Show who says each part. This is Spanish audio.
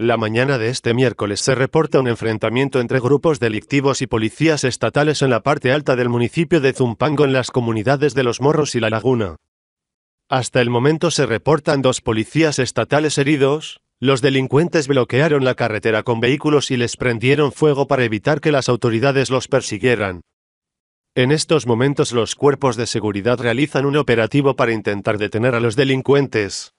Speaker 1: La mañana de este miércoles se reporta un enfrentamiento entre grupos delictivos y policías estatales en la parte alta del municipio de Zumpango en las comunidades de Los Morros y La Laguna. Hasta el momento se reportan dos policías estatales heridos, los delincuentes bloquearon la carretera con vehículos y les prendieron fuego para evitar que las autoridades los persiguieran. En estos momentos los cuerpos de seguridad realizan un operativo para intentar detener a los delincuentes,